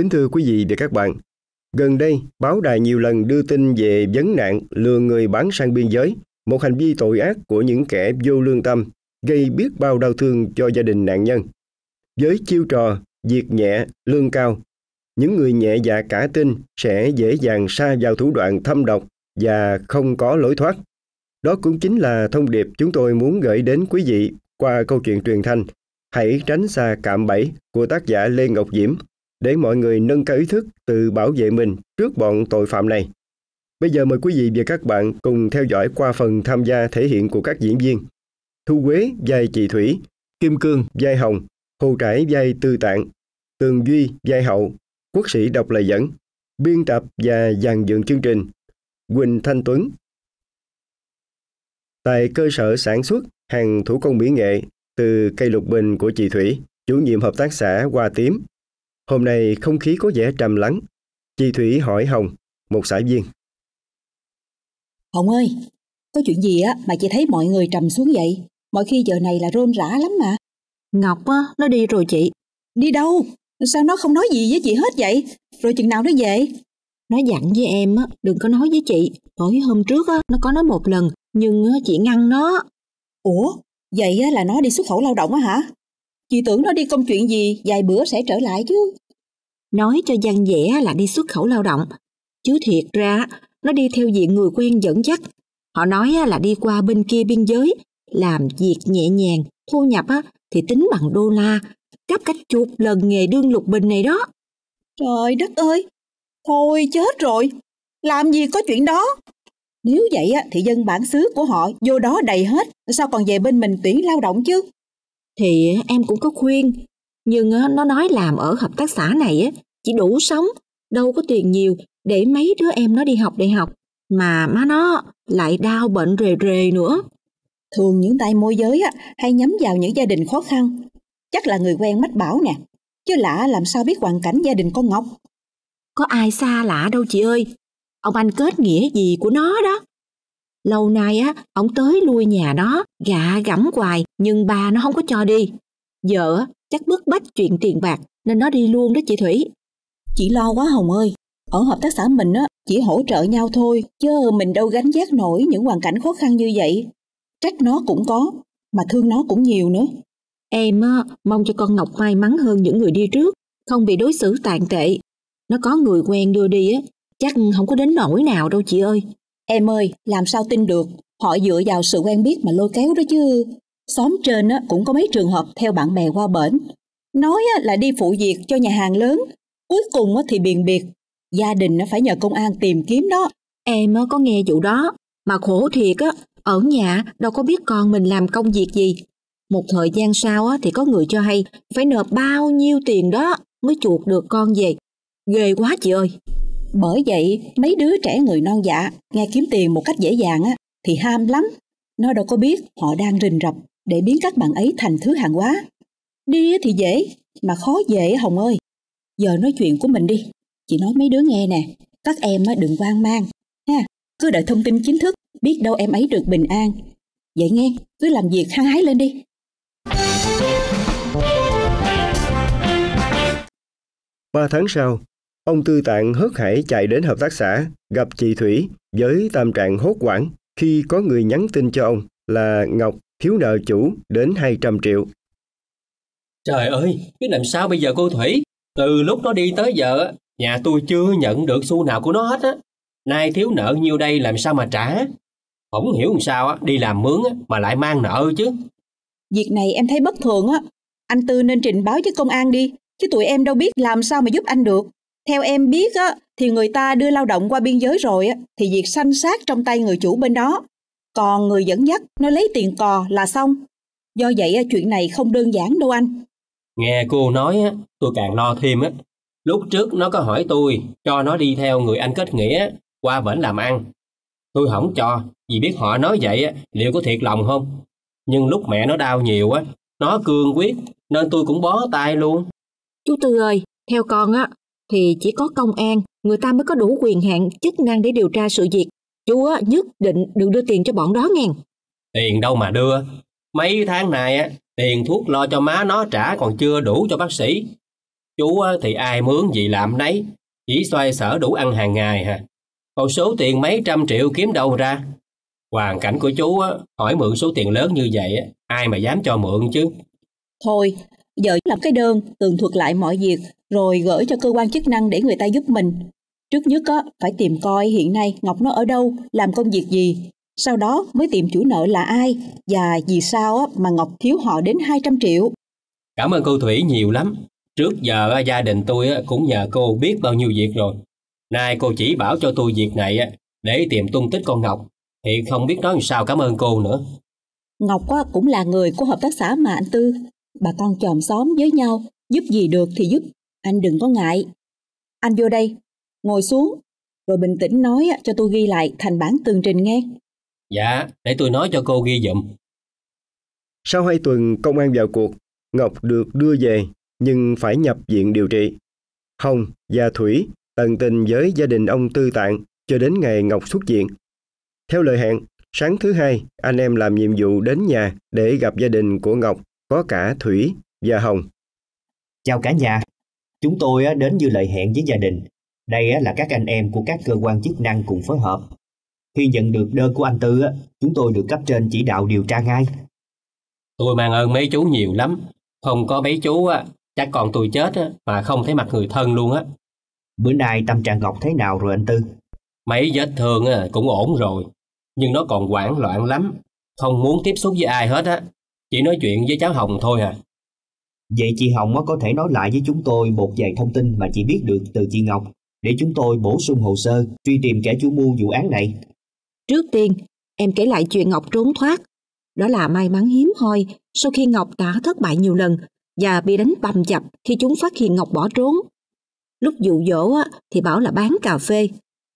Kính thưa quý vị và các bạn, gần đây báo đài nhiều lần đưa tin về vấn nạn lừa người bán sang biên giới, một hành vi tội ác của những kẻ vô lương tâm, gây biết bao đau thương cho gia đình nạn nhân. Với chiêu trò việc nhẹ, lương cao, những người nhẹ dạ cả tin sẽ dễ dàng xa vào thủ đoạn thâm độc và không có lối thoát. Đó cũng chính là thông điệp chúng tôi muốn gửi đến quý vị qua câu chuyện truyền thanh Hãy tránh xa cạm bẫy của tác giả Lê Ngọc Diễm để mọi người nâng cao ý thức tự bảo vệ mình trước bọn tội phạm này. Bây giờ mời quý vị và các bạn cùng theo dõi qua phần tham gia thể hiện của các diễn viên. Thu Quế vai chị Thủy, Kim Cương vai Hồng, Hồ Trải vai Tư Tạng, Tường Duy vai Hậu, Quốc sĩ đọc lời dẫn, biên tập và dàn dựng chương trình, Quỳnh Thanh Tuấn. Tại cơ sở sản xuất hàng thủ công mỹ nghệ từ cây lục bình của chị Thủy, chủ nhiệm hợp tác xã Hoa Tím, Hôm nay không khí có vẻ trầm lắng. Chị Thủy hỏi Hồng, một xã viên. Hồng ơi, có chuyện gì á mà chị thấy mọi người trầm xuống vậy? Mọi khi giờ này là rôn rã lắm mà. Ngọc á, nó đi rồi chị. Đi đâu? Sao nó không nói gì với chị hết vậy? Rồi chừng nào nó về? Nó dặn với em á, đừng có nói với chị. Tối hôm trước á, nó có nói một lần, nhưng chị ngăn nó. Ủa, vậy á, là nó đi xuất khẩu lao động á hả? Chị tưởng nó đi công chuyện gì, vài bữa sẽ trở lại chứ. Nói cho gian dẻ là đi xuất khẩu lao động, chứ thiệt ra nó đi theo diện người quen dẫn dắt. Họ nói là đi qua bên kia biên giới, làm việc nhẹ nhàng, thu nhập thì tính bằng đô la, cấp cách chuột lần nghề đương lục bình này đó. Trời đất ơi, thôi chết rồi, làm gì có chuyện đó. Nếu vậy thì dân bản xứ của họ vô đó đầy hết, sao còn về bên mình tuyển lao động chứ? thì em cũng có khuyên, nhưng nó nói làm ở hợp tác xã này chỉ đủ sống, đâu có tiền nhiều để mấy đứa em nó đi học đại học, mà má nó lại đau bệnh rề rề nữa. Thường những tay môi giới á, hay nhắm vào những gia đình khó khăn, chắc là người quen mách bảo nè, chứ lạ làm sao biết hoàn cảnh gia đình con Ngọc. Có ai xa lạ đâu chị ơi, ông anh kết nghĩa gì của nó đó lâu nay á ổng tới lui nhà nó gạ gẫm hoài nhưng bà nó không có cho đi giờ chắc bức bách chuyện tiền bạc nên nó đi luôn đó chị thủy chị lo quá hồng ơi ở hợp tác xã mình á chỉ hỗ trợ nhau thôi chứ mình đâu gánh vác nổi những hoàn cảnh khó khăn như vậy trách nó cũng có mà thương nó cũng nhiều nữa em á mong cho con ngọc may mắn hơn những người đi trước không bị đối xử tàn tệ nó có người quen đưa đi á chắc không có đến nỗi nào đâu chị ơi Em ơi, làm sao tin được, họ dựa vào sự quen biết mà lôi kéo đó chứ. Xóm trên á, cũng có mấy trường hợp theo bạn bè qua bển. Nói á, là đi phụ việc cho nhà hàng lớn, cuối cùng á, thì biền biệt. Gia đình á, phải nhờ công an tìm kiếm đó. Em á, có nghe vụ đó, mà khổ thiệt á, ở nhà đâu có biết con mình làm công việc gì. Một thời gian sau á, thì có người cho hay phải nợ bao nhiêu tiền đó mới chuộc được con về. Ghê quá chị ơi! Bởi vậy, mấy đứa trẻ người non dạ nghe kiếm tiền một cách dễ dàng á, thì ham lắm. Nó đâu có biết họ đang rình rập để biến các bạn ấy thành thứ hàng hóa. Đi thì dễ, mà khó dễ Hồng ơi. Giờ nói chuyện của mình đi. Chị nói mấy đứa nghe nè, các em á đừng quan mang. Ha, cứ đợi thông tin chính thức, biết đâu em ấy được bình an. Vậy nghe, cứ làm việc hăng hái lên đi. Ba tháng sau, Ông Tư Tạng hớt hải chạy đến hợp tác xã, gặp chị Thủy với tâm trạng hốt hoảng khi có người nhắn tin cho ông là Ngọc thiếu nợ chủ đến 200 triệu. Trời ơi, biết làm sao bây giờ cô Thủy? Từ lúc nó đi tới giờ, nhà tôi chưa nhận được xu nào của nó hết á. Nay thiếu nợ nhiêu đây làm sao mà trả? Không hiểu làm sao á, đi làm mướn á, mà lại mang nợ chứ. Việc này em thấy bất thường á. Anh Tư nên trình báo với công an đi, chứ tụi em đâu biết làm sao mà giúp anh được. Theo em biết á, thì người ta đưa lao động qua biên giới rồi á, thì việc sanh sát trong tay người chủ bên đó. Còn người dẫn dắt, nó lấy tiền cò là xong. Do vậy chuyện này không đơn giản đâu anh. Nghe cô nói á, tôi càng lo thêm á. Lúc trước nó có hỏi tôi cho nó đi theo người anh kết nghĩa qua bển làm ăn. Tôi không cho, vì biết họ nói vậy á, liệu có thiệt lòng không? Nhưng lúc mẹ nó đau nhiều á, nó cương quyết nên tôi cũng bó tay luôn. Chú Tư ơi, theo con á, thì chỉ có công an, người ta mới có đủ quyền hạn, chức năng để điều tra sự việc. Chú á, nhất định đừng đưa tiền cho bọn đó nghe. Tiền đâu mà đưa. Mấy tháng này á, tiền thuốc lo cho má nó trả còn chưa đủ cho bác sĩ. Chú á, thì ai mướn gì làm nấy, chỉ xoay sở đủ ăn hàng ngày hả. Còn số tiền mấy trăm triệu kiếm đâu ra? Hoàn cảnh của chú á, hỏi mượn số tiền lớn như vậy á, ai mà dám cho mượn chứ? Thôi, giờ làm cái đơn tường thuật lại mọi việc rồi gửi cho cơ quan chức năng để người ta giúp mình. Trước nhất á, phải tìm coi hiện nay Ngọc nó ở đâu, làm công việc gì. Sau đó mới tìm chủ nợ là ai và vì sao á, mà Ngọc thiếu họ đến 200 triệu. Cảm ơn cô Thủy nhiều lắm. Trước giờ gia đình tôi cũng nhờ cô biết bao nhiêu việc rồi. Nay cô chỉ bảo cho tôi việc này để tìm tung tích con Ngọc. Thì không biết nói làm sao cảm ơn cô nữa. Ngọc cũng là người của hợp tác xã mà anh Tư bà con chòm xóm với nhau, giúp gì được thì giúp, anh đừng có ngại. Anh vô đây, ngồi xuống, rồi bình tĩnh nói cho tôi ghi lại thành bản tường trình nghe. Dạ, để tôi nói cho cô ghi dụm. Sau hai tuần công an vào cuộc, Ngọc được đưa về nhưng phải nhập viện điều trị. Hồng và Thủy tận tình với gia đình ông Tư Tạng cho đến ngày Ngọc xuất viện. Theo lời hẹn, sáng thứ hai, anh em làm nhiệm vụ đến nhà để gặp gia đình của Ngọc có cả Thủy và Hồng. Chào cả nhà, chúng tôi đến như lời hẹn với gia đình. Đây là các anh em của các cơ quan chức năng cùng phối hợp. Khi nhận được đơn của anh Tư, chúng tôi được cấp trên chỉ đạo điều tra ngay. Tôi mang ơn mấy chú nhiều lắm. Không có mấy chú, chắc còn tôi chết mà không thấy mặt người thân luôn á. Bữa nay tâm trạng Ngọc thế nào rồi anh Tư? Mấy vết thương cũng ổn rồi, nhưng nó còn hoảng loạn lắm, không muốn tiếp xúc với ai hết á. Chỉ nói chuyện với cháu Hồng thôi à Vậy chị Hồng có thể nói lại với chúng tôi một vài thông tin mà chị biết được từ chị Ngọc để chúng tôi bổ sung hồ sơ truy tìm kẻ chủ mưu vụ án này. Trước tiên, em kể lại chuyện Ngọc trốn thoát. Đó là may mắn hiếm hoi sau khi Ngọc đã thất bại nhiều lần và bị đánh bầm dập khi chúng phát hiện Ngọc bỏ trốn. Lúc dụ dỗ thì bảo là bán cà phê,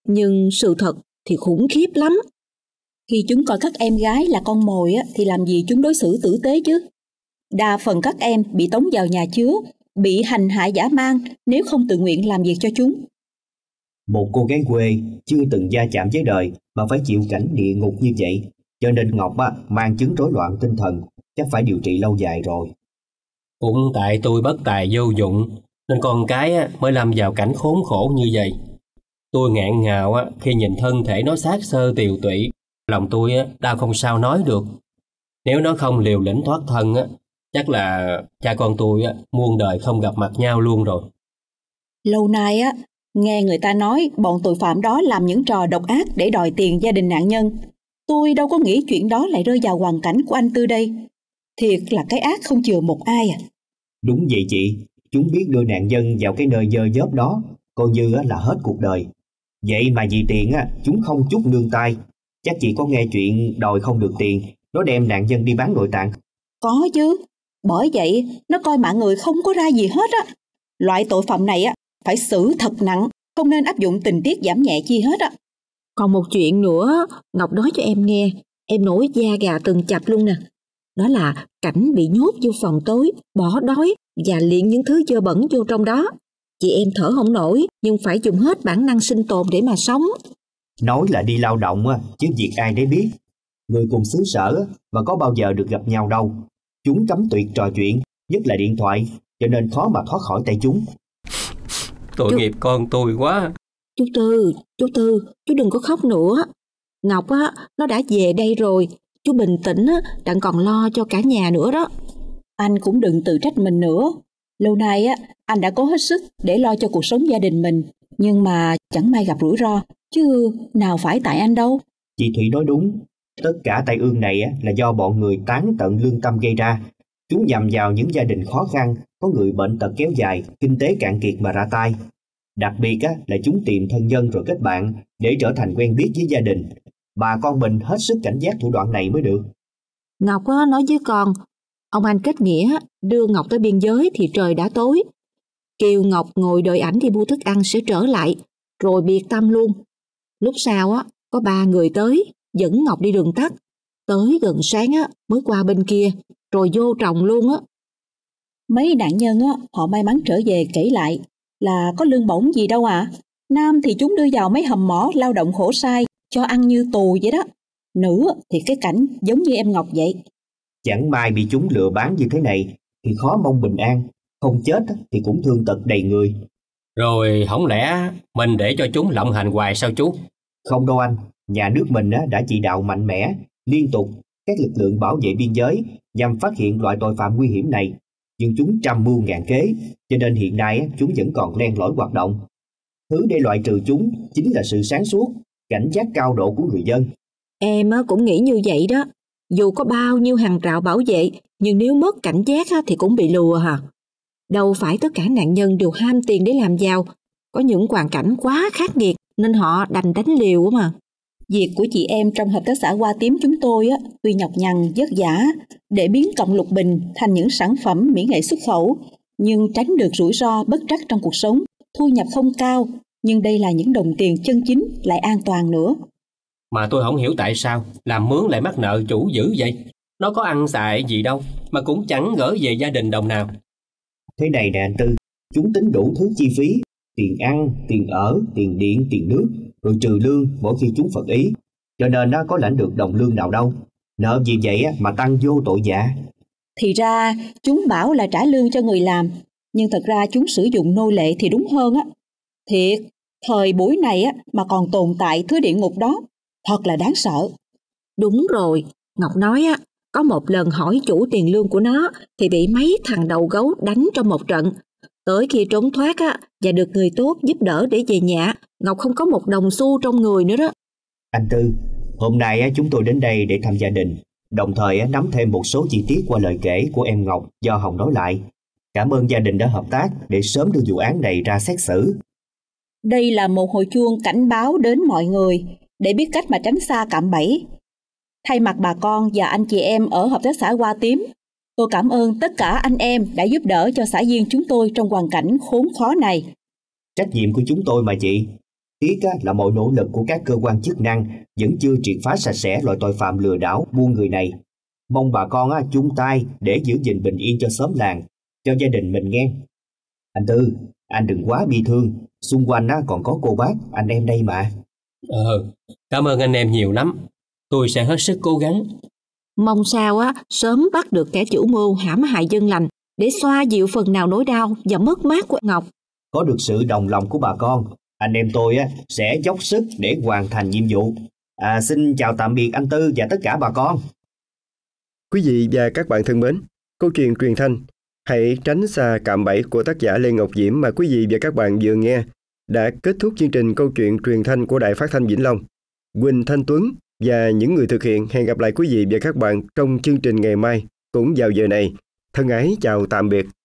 nhưng sự thật thì khủng khiếp lắm. Khi chúng coi các em gái là con mồi á, thì làm gì chúng đối xử tử tế chứ? Đa phần các em bị tống vào nhà chứa, bị hành hạ giả mang nếu không tự nguyện làm việc cho chúng. Một cô gái quê chưa từng gia chạm với đời mà phải chịu cảnh địa ngục như vậy, cho nên Ngọc á, mang chứng rối loạn tinh thần, chắc phải điều trị lâu dài rồi. Cũng tại tôi bất tài vô dụng, nên con cái á, mới làm vào cảnh khốn khổ như vậy. Tôi ngạn ngào á, khi nhìn thân thể nó sát sơ tiều tụy, lòng tôi á đau không sao nói được. Nếu nó không liều lĩnh thoát thân, á chắc là cha con tôi á muôn đời không gặp mặt nhau luôn rồi. Lâu nay á, nghe người ta nói bọn tội phạm đó làm những trò độc ác để đòi tiền gia đình nạn nhân. Tôi đâu có nghĩ chuyện đó lại rơi vào hoàn cảnh của anh Tư đây. Thiệt là cái ác không chừa một ai à. Đúng vậy chị, chúng biết đưa nạn nhân vào cái nơi dơ dớp đó, coi như là hết cuộc đời. Vậy mà vì tiền á chúng không chút nương tay, Chắc chị có nghe chuyện đòi không được tiền, nó đem nạn nhân đi bán nội tạng. Có chứ, bởi vậy nó coi mạng người không có ra gì hết á. Loại tội phạm này á phải xử thật nặng, không nên áp dụng tình tiết giảm nhẹ chi hết á. Còn một chuyện nữa, Ngọc nói cho em nghe, em nổi da gà từng chập luôn nè. Đó là cảnh bị nhốt vô phòng tối, bỏ đói và liền những thứ dơ bẩn vô trong đó. Chị em thở không nổi nhưng phải dùng hết bản năng sinh tồn để mà sống. Nói là đi lao động chứ việc ai đấy biết. Người cùng xứ sở mà có bao giờ được gặp nhau đâu. Chúng cấm tuyệt trò chuyện, nhất là điện thoại, cho nên khó mà thoát khỏi tay chúng. Tội chú... nghiệp con tôi quá. Chú Tư, chú Tư, chú đừng có khóc nữa. Ngọc á, nó đã về đây rồi, chú bình tĩnh á, đặng còn lo cho cả nhà nữa đó. Anh cũng đừng tự trách mình nữa. Lâu nay á, anh đã cố hết sức để lo cho cuộc sống gia đình mình nhưng mà chẳng may gặp rủi ro, chứ nào phải tại anh đâu. Chị Thủy nói đúng, tất cả tai ương này là do bọn người tán tận lương tâm gây ra. Chúng nhằm vào những gia đình khó khăn, có người bệnh tật kéo dài, kinh tế cạn kiệt mà ra tay. Đặc biệt là chúng tìm thân nhân rồi kết bạn để trở thành quen biết với gia đình. Bà con mình hết sức cảnh giác thủ đoạn này mới được. Ngọc nói với con, ông anh kết nghĩa đưa Ngọc tới biên giới thì trời đã tối, Kiều Ngọc ngồi đợi ảnh đi mua thức ăn sẽ trở lại, rồi biệt tâm luôn. Lúc sau á, có ba người tới, dẫn Ngọc đi đường tắt. Tới gần sáng á, mới qua bên kia, rồi vô trồng luôn á. Mấy nạn nhân á, họ may mắn trở về kể lại là có lương bổng gì đâu à. Nam thì chúng đưa vào mấy hầm mỏ lao động khổ sai, cho ăn như tù vậy đó. Nữ thì cái cảnh giống như em Ngọc vậy. Chẳng may bị chúng lừa bán như thế này thì khó mong bình an không chết thì cũng thương tật đầy người. Rồi không lẽ mình để cho chúng lộng hành hoài sao chú? Không đâu anh, nhà nước mình đã chỉ đạo mạnh mẽ, liên tục các lực lượng bảo vệ biên giới nhằm phát hiện loại tội phạm nguy hiểm này. Nhưng chúng trăm mưu ngàn kế, cho nên hiện nay chúng vẫn còn len lỏi hoạt động. Thứ để loại trừ chúng chính là sự sáng suốt, cảnh giác cao độ của người dân. Em cũng nghĩ như vậy đó. Dù có bao nhiêu hàng rào bảo vệ, nhưng nếu mất cảnh giác thì cũng bị lùa hả? À. Đâu phải tất cả nạn nhân đều ham tiền để làm giàu. Có những hoàn cảnh quá khắc nghiệt nên họ đành đánh liều mà. Việc của chị em trong hợp tác xã Hoa Tím chúng tôi á, tuy nhọc nhằn, vất vả để biến cộng lục bình thành những sản phẩm mỹ nghệ xuất khẩu, nhưng tránh được rủi ro bất trắc trong cuộc sống, thu nhập không cao, nhưng đây là những đồng tiền chân chính lại an toàn nữa. Mà tôi không hiểu tại sao làm mướn lại mắc nợ chủ dữ vậy. Nó có ăn xài gì đâu mà cũng chẳng gỡ về gia đình đồng nào thế này nè anh tư chúng tính đủ thứ chi phí tiền ăn tiền ở tiền điện tiền nước rồi trừ lương mỗi khi chúng phật ý cho nên nó có lãnh được đồng lương nào đâu nợ gì vậy mà tăng vô tội giả thì ra chúng bảo là trả lương cho người làm nhưng thật ra chúng sử dụng nô lệ thì đúng hơn á thiệt thời buổi này á mà còn tồn tại thứ địa ngục đó thật là đáng sợ đúng rồi ngọc nói á có một lần hỏi chủ tiền lương của nó thì bị mấy thằng đầu gấu đánh trong một trận. Tới khi trốn thoát á, và được người tốt giúp đỡ để về nhà, Ngọc không có một đồng xu trong người nữa đó. Anh Tư, hôm nay chúng tôi đến đây để thăm gia đình, đồng thời nắm thêm một số chi tiết qua lời kể của em Ngọc do Hồng nói lại. Cảm ơn gia đình đã hợp tác để sớm đưa vụ án này ra xét xử. Đây là một hồi chuông cảnh báo đến mọi người để biết cách mà tránh xa cạm bẫy Thay mặt bà con và anh chị em ở Hợp tác xã Hoa Tím, tôi cảm ơn tất cả anh em đã giúp đỡ cho xã viên chúng tôi trong hoàn cảnh khốn khó này. Trách nhiệm của chúng tôi mà chị. Tiếc là mọi nỗ lực của các cơ quan chức năng vẫn chưa triệt phá sạch sẽ loại tội phạm lừa đảo buôn người này. Mong bà con chung tay để giữ gìn bình yên cho xóm làng, cho gia đình mình nghe. Anh Tư, anh đừng quá bi thương, xung quanh còn có cô bác, anh em đây mà. Ờ, cảm ơn anh em nhiều lắm tôi sẽ hết sức cố gắng. Mong sao á sớm bắt được kẻ chủ mưu hãm hại dân lành để xoa dịu phần nào nỗi đau và mất mát của Ngọc. Có được sự đồng lòng của bà con, anh em tôi á sẽ dốc sức để hoàn thành nhiệm vụ. À, xin chào tạm biệt anh Tư và tất cả bà con. Quý vị và các bạn thân mến, câu chuyện truyền thanh Hãy tránh xa cạm bẫy của tác giả Lê Ngọc Diễm mà quý vị và các bạn vừa nghe đã kết thúc chương trình câu chuyện truyền thanh của Đài Phát thanh Vĩnh Long. Quỳnh Thanh Tuấn và những người thực hiện. Hẹn gặp lại quý vị và các bạn trong chương trình ngày mai cũng vào giờ này. Thân ái chào tạm biệt.